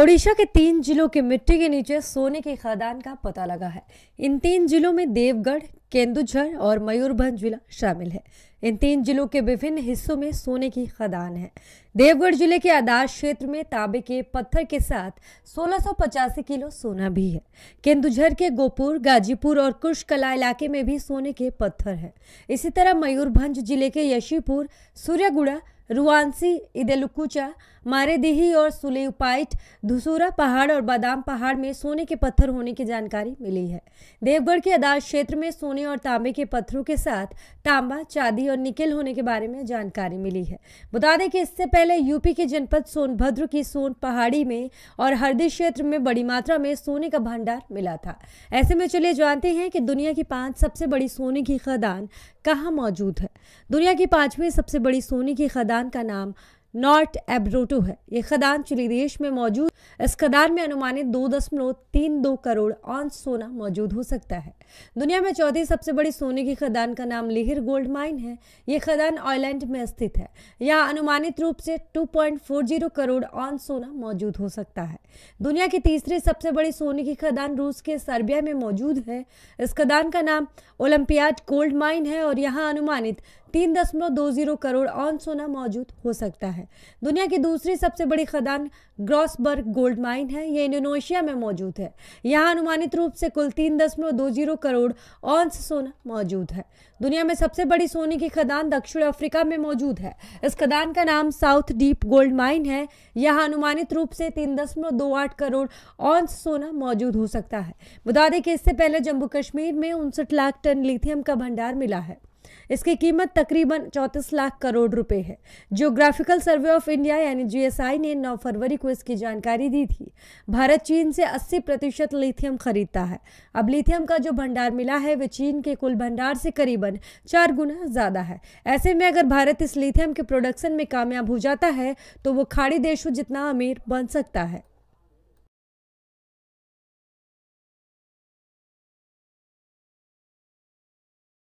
ओडिशा के तीन जिलों के मिट्टी के नीचे सोने के खदान का पता लगा है इन तीन जिलों में देवगढ़ केंदुझर और मयूरभंज जिला शामिल है इन तीन जिलों के विभिन्न हिस्सों में सोने की खदान है देवगढ़ जिले के आदार क्षेत्र में ताबे के पत्थर के साथ सोलह किलो सोना भी है केंदुझर के गोपुर गाजीपुर और कुशकला इलाके में भी सोने के पत्थर हैं इसी तरह मयूरभंज जिले के यशीपुर सूर्यगुड़ा रुआंसी इदेलुकुचा मारेदेही और सुलेपाइट धुसूरा पहाड़ और बादाम पहाड़ में सोने के पत्थर होने की जानकारी मिली है देवगढ़ के अदार क्षेत्र में सोने सोने और तांबे के पत्थरों के साथ तांबा चांदी और निकल होने के बारे में जानकारी मिली है बता दें कि इससे पहले यूपी के जनपद सोनभद्र की सोन पहाड़ी में और हरदी क्षेत्र में बड़ी मात्रा में सोने का भंडार मिला था ऐसे में चलिए जानते हैं कि दुनिया की पांच सबसे बड़ी सोने की खदान कहाँ मौजूद है दुनिया की पांचवी सबसे बड़ी सोने की खदान का नाम नॉर्थ एब्रोटो है ये खदान चिली देश में मौजूद इस खदान में अनुमानित दो दशमलव तीन दो करोड़ ऑन सोना मौजूद हो सकता है दुनिया में चौथी सबसे बड़ी सोने की खदान का नाम लेहिर गोल्ड माइन है ये खदान ऑयलैंड में स्थित है यहाँ अनुमानित रूप से 2.40 करोड़ ऑन सोना मौजूद हो सकता है दुनिया की तीसरी सबसे बड़ी सोने की खदान रूस के सर्बिया में मौजूद है इस खदान का नाम ओलंपियाड गोल्ड माइन है और यहाँ अनुमानित तीन दशमलव दो जीरो करोड़ ऑन सोना मौजूद हो सकता है दुनिया की दूसरी सबसे बड़ी खदान ग्रॉसबर्ग गोल्ड माइन है यह इंडोनेशिया में मौजूद है यहाँ अनुमानित रूप से कुल तीन दशमलव दो जीरो करोड़ ऑन्स सोना मौजूद है दुनिया में सबसे बड़ी सोने की खदान दक्षिण अफ्रीका में मौजूद है इस खदान का नाम साउथ डीप गोल्ड माइन है यहाँ अनुमानित रूप से तीन दशमलव दो आठ करोड़ ऑन्स सोना मौजूद हो सकता है बता दें कि इससे पहले जम्मू कश्मीर में उनसठ लाख टन लिथियम का भंडार मिला है इसकी कीमत तकरीबन चौंतीस लाख करोड़ रुपए है जियोग्राफिकल सर्वे ऑफ इंडिया यानी जीएसआई ने 9 फरवरी को इसकी जानकारी दी थी भारत चीन से 80 प्रतिशत लिथियम खरीदता है अब लिथियम का जो भंडार मिला है वह चीन के कुल भंडार से करीबन चार गुना ज़्यादा है ऐसे में अगर भारत इस लिथियम के प्रोडक्शन में कामयाब हो जाता है तो वो खाड़ी देशों जितना अमीर बन सकता है